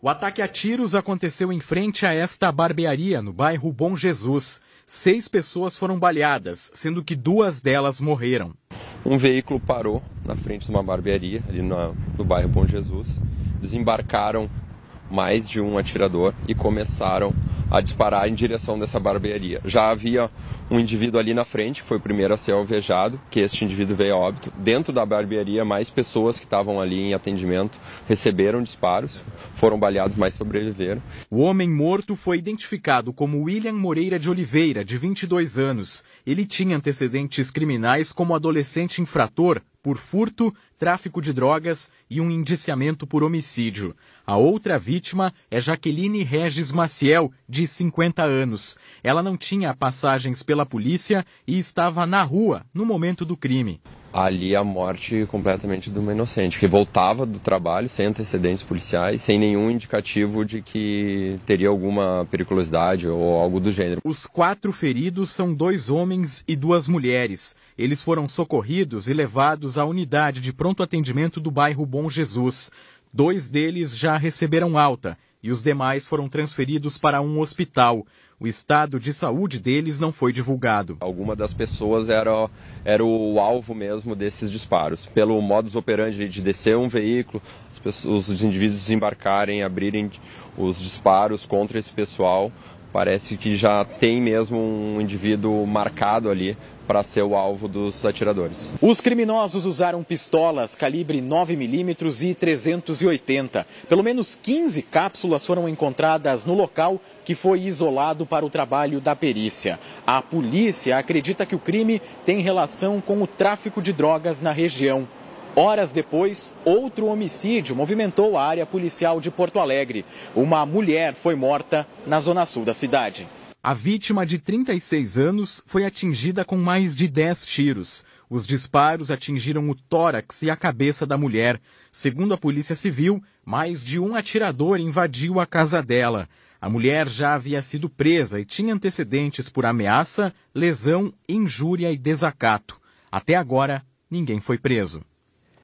O ataque a tiros aconteceu em frente a esta barbearia, no bairro Bom Jesus. Seis pessoas foram baleadas, sendo que duas delas morreram. Um veículo parou na frente de uma barbearia, ali no, no bairro Bom Jesus. Desembarcaram mais de um atirador e começaram a disparar em direção dessa barbearia. Já havia um indivíduo ali na frente, que foi o primeiro a ser alvejado, que este indivíduo veio a óbito. Dentro da barbearia, mais pessoas que estavam ali em atendimento receberam disparos, foram baleados, mas sobreviveram. O homem morto foi identificado como William Moreira de Oliveira, de 22 anos. Ele tinha antecedentes criminais como adolescente infrator por furto, tráfico de drogas e um indiciamento por homicídio. A outra vítima é Jaqueline Regis Maciel, de 50 anos. Ela não tinha passagens pela polícia e estava na rua no momento do crime ali a morte completamente de uma inocente, que voltava do trabalho sem antecedentes policiais, sem nenhum indicativo de que teria alguma periculosidade ou algo do gênero. Os quatro feridos são dois homens e duas mulheres. Eles foram socorridos e levados à unidade de pronto atendimento do bairro Bom Jesus. Dois deles já receberam alta e os demais foram transferidos para um hospital. O estado de saúde deles não foi divulgado. Alguma das pessoas era, era o alvo mesmo desses disparos. Pelo modus operandi de descer um veículo, os, pessoas, os indivíduos desembarcarem, abrirem os disparos contra esse pessoal, Parece que já tem mesmo um indivíduo marcado ali para ser o alvo dos atiradores. Os criminosos usaram pistolas calibre 9mm e 380. Pelo menos 15 cápsulas foram encontradas no local que foi isolado para o trabalho da perícia. A polícia acredita que o crime tem relação com o tráfico de drogas na região. Horas depois, outro homicídio movimentou a área policial de Porto Alegre. Uma mulher foi morta na zona sul da cidade. A vítima de 36 anos foi atingida com mais de 10 tiros. Os disparos atingiram o tórax e a cabeça da mulher. Segundo a Polícia Civil, mais de um atirador invadiu a casa dela. A mulher já havia sido presa e tinha antecedentes por ameaça, lesão, injúria e desacato. Até agora, ninguém foi preso.